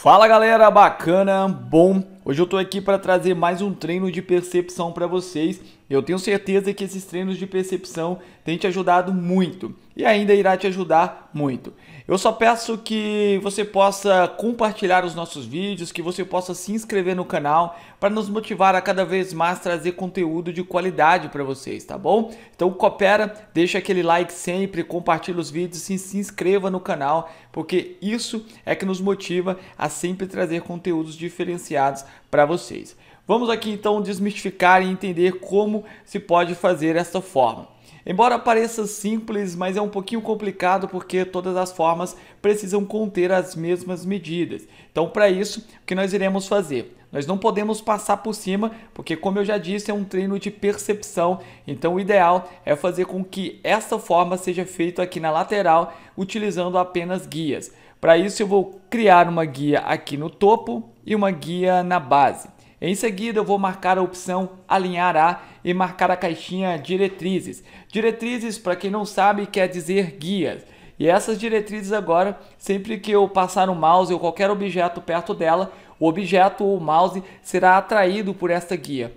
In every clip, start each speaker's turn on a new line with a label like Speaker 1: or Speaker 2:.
Speaker 1: Fala galera, bacana? Bom, hoje eu tô aqui para trazer mais um treino de percepção para vocês eu tenho certeza que esses treinos de percepção têm te ajudado muito e ainda irá te ajudar muito. Eu só peço que você possa compartilhar os nossos vídeos, que você possa se inscrever no canal para nos motivar a cada vez mais trazer conteúdo de qualidade para vocês, tá bom? Então coopera, deixa aquele like sempre, compartilha os vídeos e se inscreva no canal, porque isso é que nos motiva a sempre trazer conteúdos diferenciados para vocês. Vamos aqui então desmistificar e entender como se pode fazer essa forma. Embora pareça simples, mas é um pouquinho complicado porque todas as formas precisam conter as mesmas medidas. Então, para isso, o que nós iremos fazer? Nós não podemos passar por cima, porque, como eu já disse, é um treino de percepção. Então, o ideal é fazer com que essa forma seja feita aqui na lateral, utilizando apenas guias. Para isso, eu vou criar uma guia aqui no topo e uma guia na base. Em seguida, eu vou marcar a opção alinhar A e marcar a caixinha diretrizes. Diretrizes, para quem não sabe, quer dizer guias. E essas diretrizes agora, sempre que eu passar o mouse ou qualquer objeto perto dela, o objeto ou o mouse será atraído por esta guia.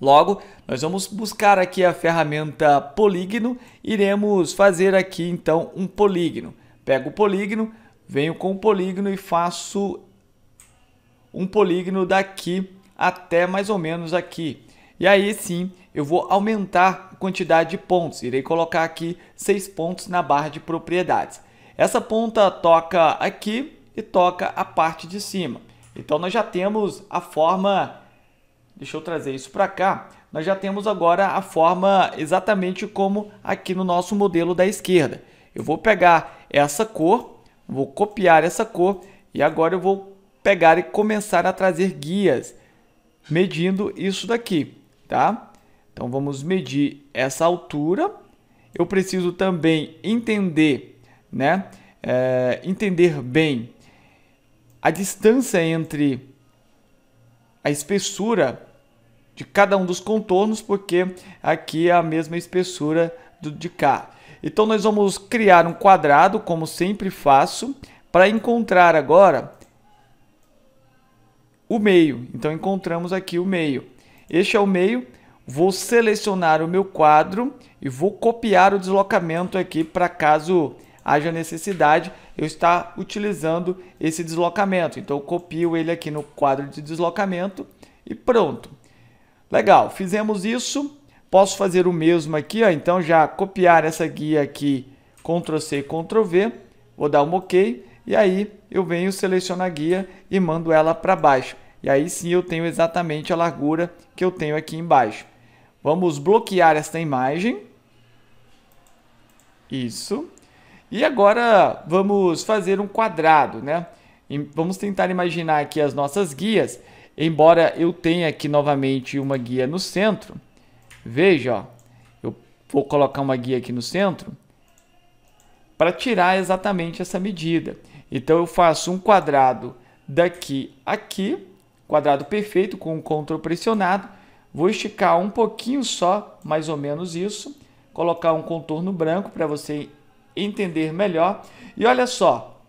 Speaker 1: Logo, nós vamos buscar aqui a ferramenta polígono, iremos fazer aqui então um polígono. Pego o polígono, venho com o polígono e faço um polígono daqui até mais ou menos aqui. E aí sim, eu vou aumentar a quantidade de pontos. Irei colocar aqui seis pontos na barra de propriedades. Essa ponta toca aqui e toca a parte de cima. Então nós já temos a forma, deixa eu trazer isso para cá, nós já temos agora a forma exatamente como aqui no nosso modelo da esquerda. Eu vou pegar essa cor, vou copiar essa cor e agora eu vou pegar e começar a trazer guias medindo isso daqui, tá? Então vamos medir essa altura. Eu preciso também entender, né? É, entender bem a distância entre a espessura de cada um dos contornos, porque aqui é a mesma espessura do, de cá. Então nós vamos criar um quadrado, como sempre faço, para encontrar agora o meio. Então encontramos aqui o meio. Este é o meio. Vou selecionar o meu quadro e vou copiar o deslocamento aqui para caso haja necessidade eu estar utilizando esse deslocamento. Então copio ele aqui no quadro de deslocamento e pronto. Legal, fizemos isso. Posso fazer o mesmo aqui, ó. então já copiar essa guia aqui, Ctrl C, Ctrl V. Vou dar um OK e aí eu venho, seleciono a guia e mando ela para baixo. E aí sim eu tenho exatamente a largura que eu tenho aqui embaixo. Vamos bloquear esta imagem. Isso. E agora vamos fazer um quadrado, né? Vamos tentar imaginar aqui as nossas guias. Embora eu tenha aqui novamente uma guia no centro. Veja, ó. Eu vou colocar uma guia aqui no centro para tirar exatamente essa medida. Então eu faço um quadrado daqui aqui, quadrado perfeito com o control pressionado. Vou esticar um pouquinho só, mais ou menos isso. Colocar um contorno branco para você entender melhor. E olha só,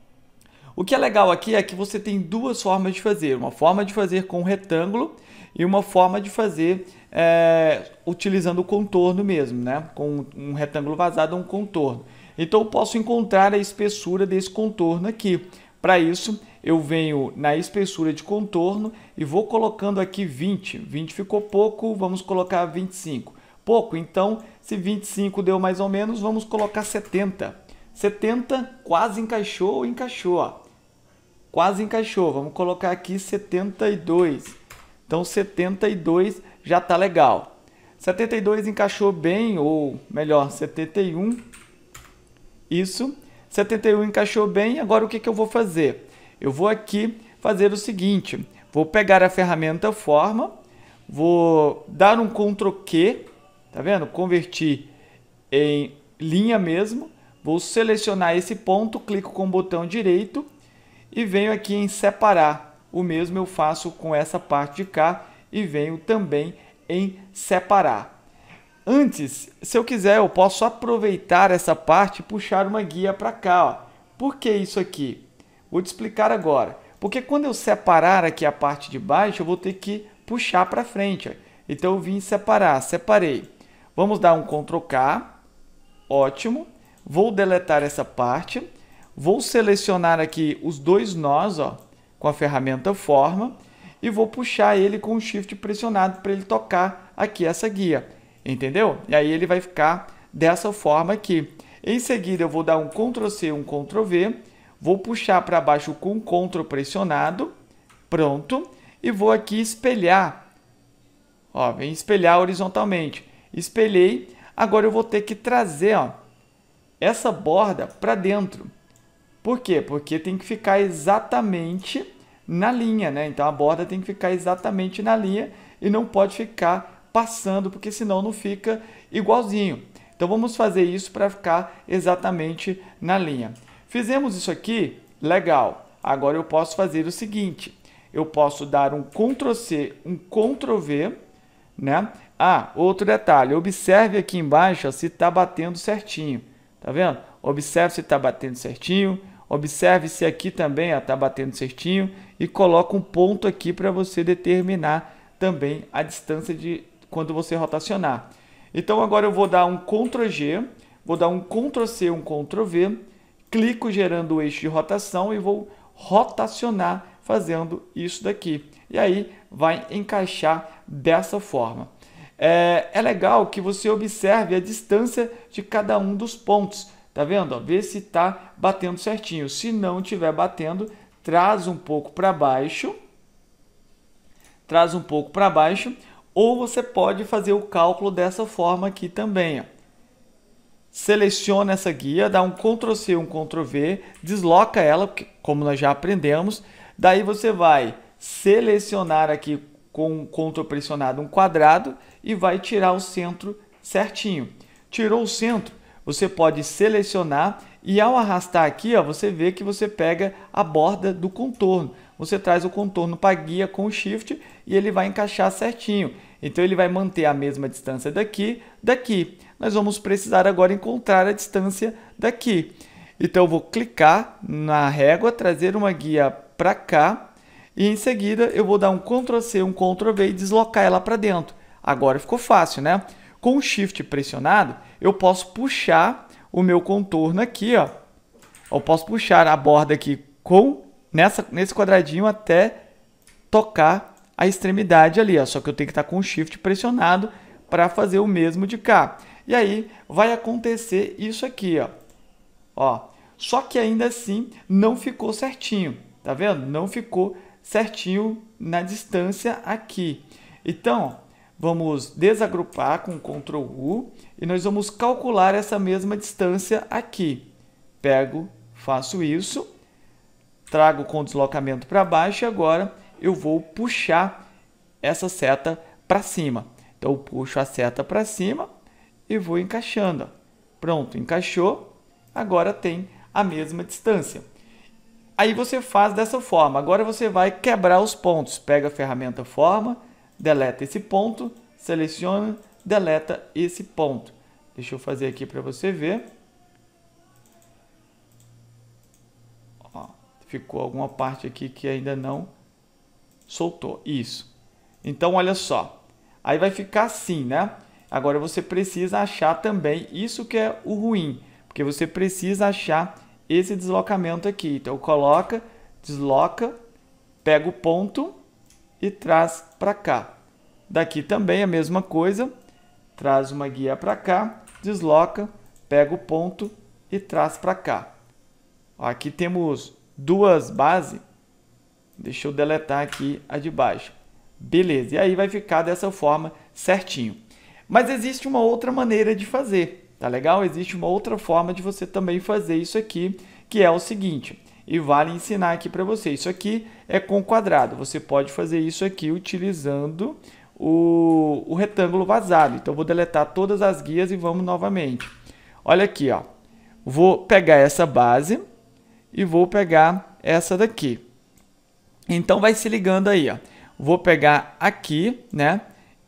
Speaker 1: o que é legal aqui é que você tem duas formas de fazer. Uma forma de fazer com retângulo e uma forma de fazer é, utilizando o contorno mesmo, né? Com um retângulo vazado, um contorno. Então, posso encontrar a espessura desse contorno aqui. Para isso, eu venho na espessura de contorno e vou colocando aqui 20. 20 ficou pouco, vamos colocar 25. Pouco, então, se 25 deu mais ou menos, vamos colocar 70. 70 quase encaixou, encaixou, ó. Quase encaixou, vamos colocar aqui 72. Então, 72 já está legal. 72 encaixou bem, ou melhor, 71 isso. 71 encaixou bem. Agora o que, que eu vou fazer? Eu vou aqui fazer o seguinte. Vou pegar a ferramenta forma. Vou dar um Ctrl Q. Tá vendo? Convertir em linha mesmo. Vou selecionar esse ponto. Clico com o botão direito. E venho aqui em separar. O mesmo eu faço com essa parte de cá. E venho também em separar. Antes, se eu quiser, eu posso aproveitar essa parte e puxar uma guia para cá. Ó. Por que isso aqui? Vou te explicar agora. Porque quando eu separar aqui a parte de baixo, eu vou ter que puxar para frente. Ó. Então, eu vim separar, separei. Vamos dar um Ctrl K. Ótimo. Vou deletar essa parte. Vou selecionar aqui os dois nós ó, com a ferramenta Forma e vou puxar ele com o Shift pressionado para ele tocar aqui essa guia. Entendeu? E aí ele vai ficar dessa forma aqui. Em seguida, eu vou dar um Ctrl C, um Ctrl V, vou puxar para baixo com Ctrl pressionado, pronto, e vou aqui espelhar. Ó, vem espelhar horizontalmente. Espelhei, agora eu vou ter que trazer ó, essa borda para dentro. Por quê? Porque tem que ficar exatamente na linha, né? Então a borda tem que ficar exatamente na linha e não pode ficar passando, porque senão não fica igualzinho. Então vamos fazer isso para ficar exatamente na linha. Fizemos isso aqui, legal. Agora eu posso fazer o seguinte, eu posso dar um Ctrl C, um Ctrl V, né? Ah, outro detalhe, observe aqui embaixo ó, se está batendo certinho, tá vendo? Observe se está batendo certinho, observe se aqui também está batendo certinho e coloca um ponto aqui para você determinar também a distância de quando você rotacionar. Então agora eu vou dar um Ctrl G, vou dar um Ctrl C, um Ctrl V, clico gerando o eixo de rotação e vou rotacionar fazendo isso daqui. E aí vai encaixar dessa forma. É, é legal que você observe a distância de cada um dos pontos. Tá vendo? vê se está batendo certinho. Se não estiver batendo, traz um pouco para baixo. Traz um pouco para baixo ou você pode fazer o cálculo dessa forma aqui também. Seleciona essa guia, dá um Ctrl+C, um Ctrl+V, desloca ela, porque, como nós já aprendemos. Daí você vai selecionar aqui com o Ctrl pressionado um quadrado e vai tirar o centro certinho. Tirou o centro, você pode selecionar e ao arrastar aqui, ó, você vê que você pega a borda do contorno você traz o contorno para a guia com o shift e ele vai encaixar certinho. Então ele vai manter a mesma distância daqui, daqui. Nós vamos precisar agora encontrar a distância daqui. Então eu vou clicar na régua, trazer uma guia para cá e em seguida eu vou dar um Ctrl C, um Ctrl V e deslocar ela para dentro. Agora ficou fácil, né? Com o Shift pressionado, eu posso puxar o meu contorno aqui, ó. Eu posso puxar a borda aqui com nessa, nesse quadradinho até tocar a extremidade ali, ó. só que eu tenho que estar tá com o shift pressionado para fazer o mesmo de cá. E aí vai acontecer isso aqui, ó. ó. Só que ainda assim não ficou certinho, tá vendo? Não ficou certinho na distância aqui. Então, vamos desagrupar com Ctrl U e nós vamos calcular essa mesma distância aqui. Pego, faço isso trago com o deslocamento para baixo e agora eu vou puxar essa seta para cima. Então eu puxo a seta para cima e vou encaixando. Pronto, encaixou. Agora tem a mesma distância. Aí você faz dessa forma. Agora você vai quebrar os pontos. Pega a ferramenta forma, deleta esse ponto, seleciona, deleta esse ponto. Deixa eu fazer aqui para você ver. ficou alguma parte aqui que ainda não soltou. Isso. Então, olha só. Aí vai ficar assim, né? Agora você precisa achar também, isso que é o ruim, porque você precisa achar esse deslocamento aqui. Então, coloca, desloca, pega o ponto e traz para cá. Daqui também a mesma coisa, traz uma guia para cá, desloca, pega o ponto e traz para cá. Aqui temos duas bases. Deixa eu deletar aqui a de baixo. Beleza, e aí vai ficar dessa forma certinho. Mas existe uma outra maneira de fazer, tá legal? Existe uma outra forma de você também fazer isso aqui, que é o seguinte, e vale ensinar aqui para você. Isso aqui é com quadrado, você pode fazer isso aqui utilizando o, o retângulo vazado. Então, vou deletar todas as guias e vamos novamente. Olha aqui, ó. vou pegar essa base, e vou pegar essa daqui. Então vai se ligando aí, ó. Vou pegar aqui, né?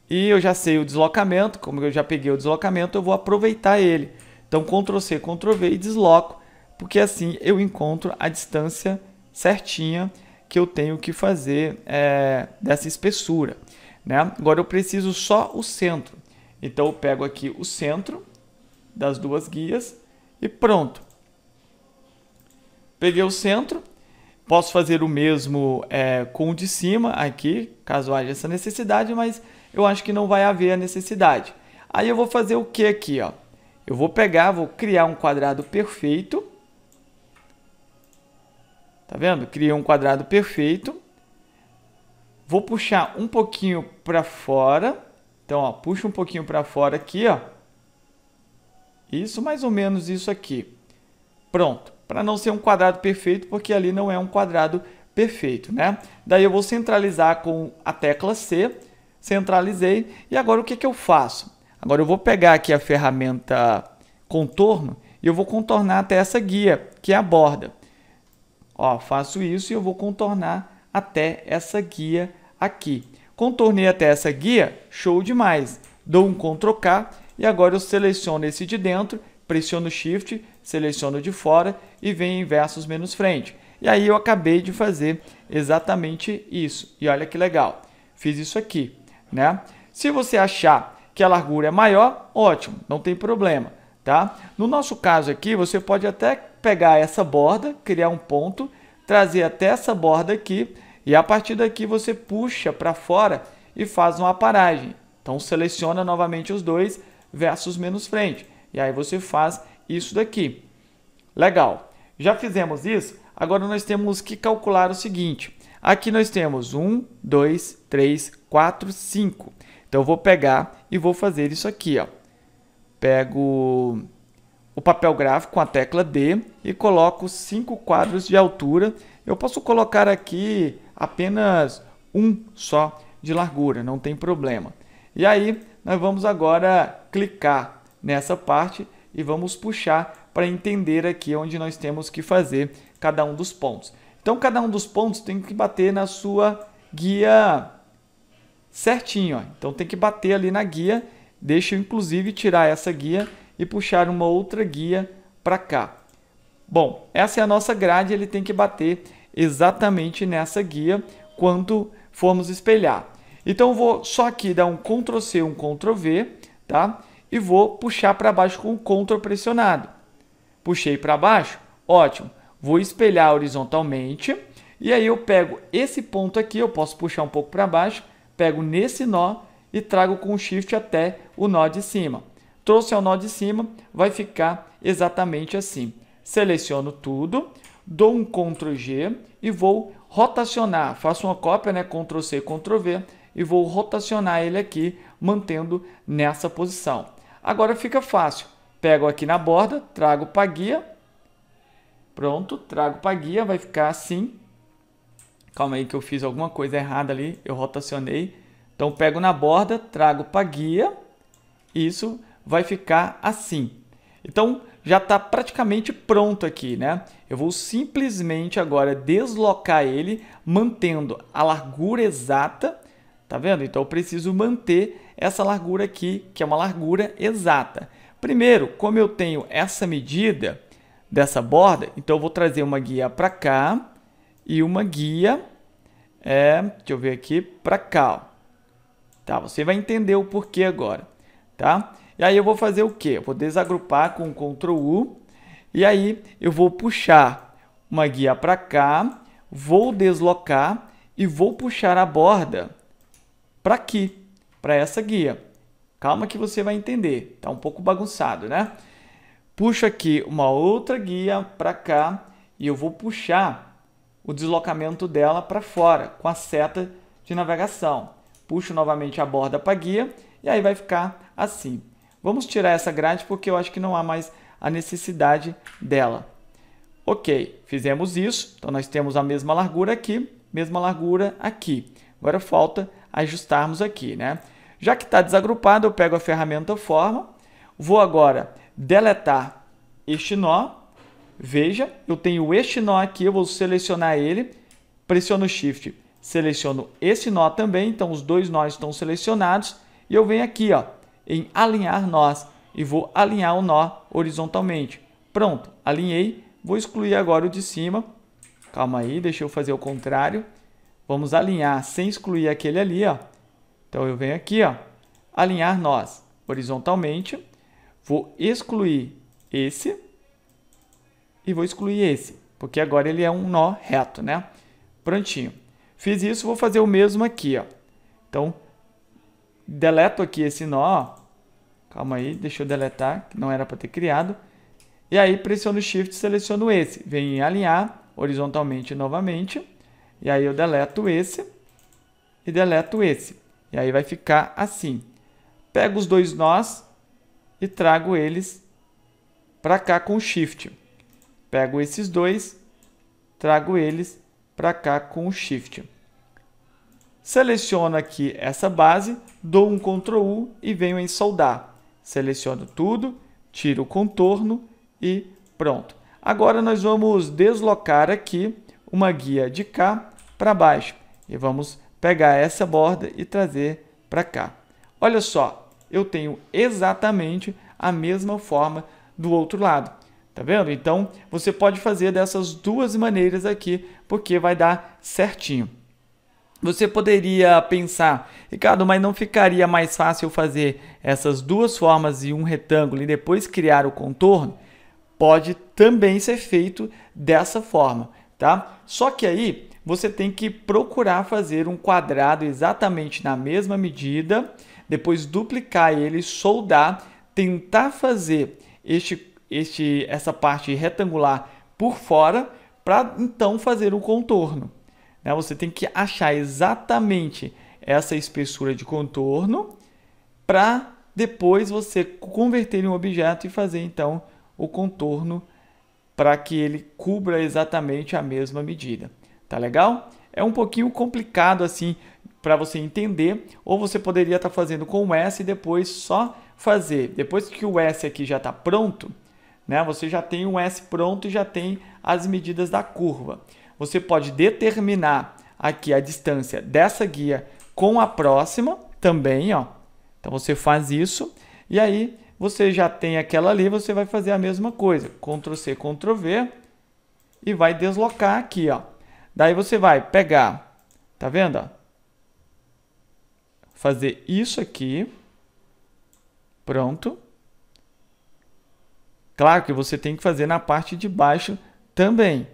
Speaker 1: E eu já sei o deslocamento, como eu já peguei o deslocamento, eu vou aproveitar ele. Então Ctrl C, Ctrl V e desloco, porque assim eu encontro a distância certinha que eu tenho que fazer é, dessa espessura. Né? Agora eu preciso só o centro. Então eu pego aqui o centro das duas guias e pronto. Peguei o centro, posso fazer o mesmo é, com o de cima aqui, caso haja essa necessidade, mas eu acho que não vai haver a necessidade. Aí eu vou fazer o que aqui, ó? Eu vou pegar, vou criar um quadrado perfeito. Tá vendo? Criei um quadrado perfeito. Vou puxar um pouquinho para fora. Então, ó, puxa um pouquinho para fora aqui, ó. Isso, mais ou menos isso aqui. Pronto para não ser um quadrado perfeito, porque ali não é um quadrado perfeito, né? Daí eu vou centralizar com a tecla C, centralizei, e agora o que, que eu faço? Agora eu vou pegar aqui a ferramenta contorno e eu vou contornar até essa guia, que é a borda. Ó, faço isso e eu vou contornar até essa guia aqui. Contornei até essa guia, show demais. Dou um Ctrl K e agora eu seleciono esse de dentro, pressiono Shift, seleciono de fora e vem em versos menos frente. E aí eu acabei de fazer exatamente isso. E olha que legal, fiz isso aqui, né? Se você achar que a largura é maior, ótimo, não tem problema, tá? No nosso caso aqui, você pode até pegar essa borda, criar um ponto, trazer até essa borda aqui e a partir daqui você puxa para fora e faz uma paragem. Então seleciona novamente os dois versos menos frente e aí você faz isso daqui. Legal. Já fizemos isso, agora nós temos que calcular o seguinte. Aqui nós temos 1, 2, 3, 4, 5. Então, eu vou pegar e vou fazer isso aqui. Ó. Pego o papel gráfico com a tecla D e coloco 5 quadros de altura. Eu posso colocar aqui apenas um só de largura, não tem problema. E aí, nós vamos agora clicar nessa parte e vamos puxar para entender aqui onde nós temos que fazer cada um dos pontos. Então, cada um dos pontos tem que bater na sua guia certinho. Ó. Então, tem que bater ali na guia. Deixa eu, inclusive, tirar essa guia e puxar uma outra guia para cá. Bom, essa é a nossa grade, ele tem que bater exatamente nessa guia quando formos espelhar. Então, eu vou só aqui dar um Ctrl+C, um Ctrl+V, tá? e vou puxar para baixo com o Ctrl pressionado. Puxei para baixo, ótimo. Vou espelhar horizontalmente e aí eu pego esse ponto aqui, eu posso puxar um pouco para baixo, pego nesse nó e trago com o Shift até o nó de cima. Trouxe ao nó de cima, vai ficar exatamente assim. Seleciono tudo, dou um Ctrl G e vou rotacionar. Faço uma cópia, né? Ctrl C, Ctrl V e vou rotacionar ele aqui, mantendo nessa posição. Agora fica fácil. Pego aqui na borda, trago para a guia. Pronto, trago para a guia, vai ficar assim. Calma aí que eu fiz alguma coisa errada ali, eu rotacionei. Então pego na borda, trago para a guia. Isso vai ficar assim. Então já está praticamente pronto aqui, né? Eu vou simplesmente agora deslocar ele, mantendo a largura exata, tá vendo? Então eu preciso manter essa largura aqui, que é uma largura exata. Primeiro, como eu tenho essa medida dessa borda, então eu vou trazer uma guia para cá e uma guia, é, deixa eu ver aqui, para cá. Ó. Tá, você vai entender o porquê agora, tá? E aí eu vou fazer o quê? Eu vou desagrupar com Ctrl U e aí eu vou puxar uma guia para cá, vou deslocar e vou puxar a borda para aqui para essa guia. Calma que você vai entender, tá um pouco bagunçado, né? Puxo aqui uma outra guia para cá e eu vou puxar o deslocamento dela para fora com a seta de navegação. Puxo novamente a borda para a guia e aí vai ficar assim. Vamos tirar essa grade porque eu acho que não há mais a necessidade dela. Ok, fizemos isso. Então, nós temos a mesma largura aqui, mesma largura aqui. Agora falta ajustarmos aqui, né? Já que está desagrupado, eu pego a ferramenta forma, vou agora deletar este nó. Veja, eu tenho este nó aqui, eu vou selecionar ele, pressiono Shift, seleciono esse nó também, então os dois nós estão selecionados, e eu venho aqui ó, em alinhar nós, e vou alinhar o nó horizontalmente. Pronto, alinhei, vou excluir agora o de cima, calma aí, deixa eu fazer o contrário, vamos alinhar sem excluir aquele ali, ó, então, eu venho aqui, ó, alinhar nós horizontalmente, vou excluir esse e vou excluir esse, porque agora ele é um nó reto, né? Prontinho. Fiz isso, vou fazer o mesmo aqui, ó. Então, deleto aqui esse nó, calma aí, deixa eu deletar, que não era para ter criado. E aí pressiono Shift seleciono esse, venho em alinhar horizontalmente novamente, e aí eu deleto esse e deleto esse. E aí vai ficar assim. Pego os dois nós e trago eles para cá com o Shift. Pego esses dois, trago eles para cá com o Shift. Seleciono aqui essa base, dou um Ctrl U e venho em soldar. Seleciono tudo, tiro o contorno e pronto. Agora nós vamos deslocar aqui uma guia de cá para baixo e vamos pegar essa borda e trazer para cá. Olha só, eu tenho exatamente a mesma forma do outro lado. Tá vendo? Então, você pode fazer dessas duas maneiras aqui, porque vai dar certinho. Você poderia pensar, Ricardo, mas não ficaria mais fácil fazer essas duas formas e um retângulo e depois criar o contorno? Pode também ser feito dessa forma, tá? Só que aí você tem que procurar fazer um quadrado exatamente na mesma medida, depois duplicar ele, soldar, tentar fazer este, este, essa parte retangular por fora para então fazer o contorno. Né? Você tem que achar exatamente essa espessura de contorno para depois você converter em um objeto e fazer então o contorno para que ele cubra exatamente a mesma medida. Tá legal? É um pouquinho complicado assim para você entender, ou você poderia estar tá fazendo com o S e depois só fazer. Depois que o S aqui já está pronto, né? Você já tem o S pronto e já tem as medidas da curva. Você pode determinar aqui a distância dessa guia com a próxima também, ó. Então você faz isso e aí você já tem aquela ali, você vai fazer a mesma coisa. Ctrl C, Ctrl V e vai deslocar aqui, ó. Daí você vai pegar, tá vendo? Fazer isso aqui. Pronto. Claro que você tem que fazer na parte de baixo também.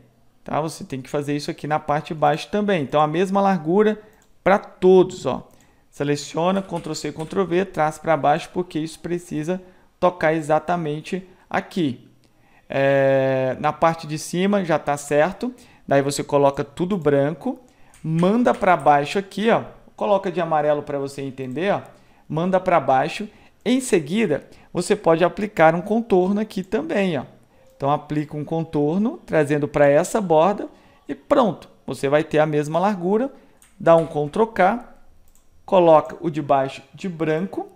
Speaker 1: Tá? Você tem que fazer isso aqui na parte de baixo também. Então, a mesma largura para todos. Ó. Seleciona, Ctrl+C, Ctrl+V, traz para baixo, porque isso precisa tocar exatamente aqui. É, na parte de cima já está certo. Daí você coloca tudo branco, manda para baixo aqui, ó. Coloca de amarelo para você entender, ó. Manda para baixo. Em seguida, você pode aplicar um contorno aqui também, ó. Então aplica um contorno, trazendo para essa borda e pronto. Você vai ter a mesma largura. Dá um Ctrl K, coloca o de baixo de branco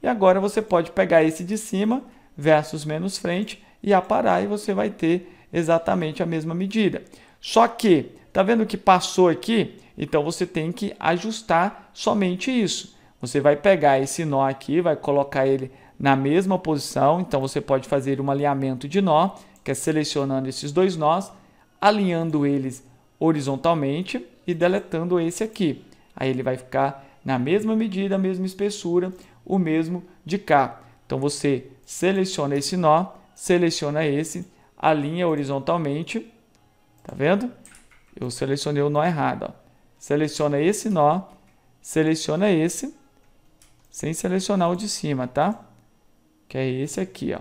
Speaker 1: e agora você pode pegar esse de cima versus menos frente e aparar e você vai ter exatamente a mesma medida. Só que, tá vendo que passou aqui? Então você tem que ajustar somente isso. Você vai pegar esse nó aqui, vai colocar ele na mesma posição. Então você pode fazer um alinhamento de nó, que é selecionando esses dois nós, alinhando eles horizontalmente e deletando esse aqui. Aí ele vai ficar na mesma medida, a mesma espessura, o mesmo de cá. Então você seleciona esse nó, seleciona esse, alinha horizontalmente Tá vendo? Eu selecionei o nó errado. Ó. Seleciona esse nó, seleciona esse, sem selecionar o de cima, tá? Que é esse aqui, ó.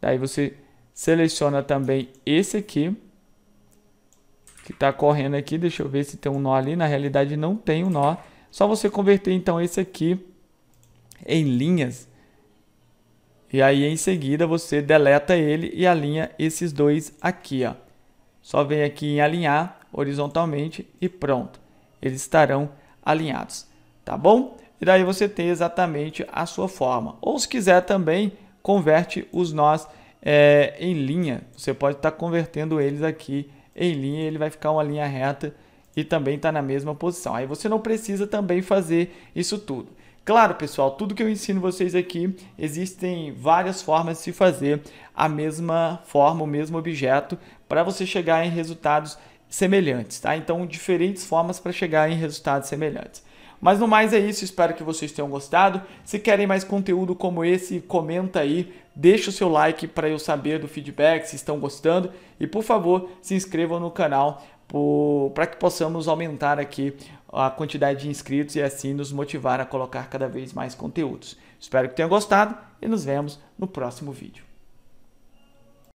Speaker 1: Daí você seleciona também esse aqui, que tá correndo aqui. Deixa eu ver se tem um nó ali. Na realidade, não tem um nó. Só você converter, então, esse aqui em linhas. E aí, em seguida, você deleta ele e alinha esses dois aqui, ó. Só vem aqui em alinhar horizontalmente e pronto. Eles estarão alinhados, tá bom? E daí você tem exatamente a sua forma. Ou se quiser também, converte os nós é, em linha. Você pode estar tá convertendo eles aqui em linha, ele vai ficar uma linha reta e também está na mesma posição. Aí você não precisa também fazer isso tudo. Claro, pessoal, tudo que eu ensino vocês aqui, existem várias formas de se fazer a mesma forma, o mesmo objeto, para você chegar em resultados semelhantes, tá? Então, diferentes formas para chegar em resultados semelhantes. Mas no mais é isso, espero que vocês tenham gostado. Se querem mais conteúdo como esse, comenta aí, deixa o seu like para eu saber do feedback, se estão gostando e por favor, se inscrevam no canal para que possamos aumentar aqui a quantidade de inscritos e assim nos motivar a colocar cada vez mais conteúdos. Espero que tenham gostado e nos vemos no próximo vídeo.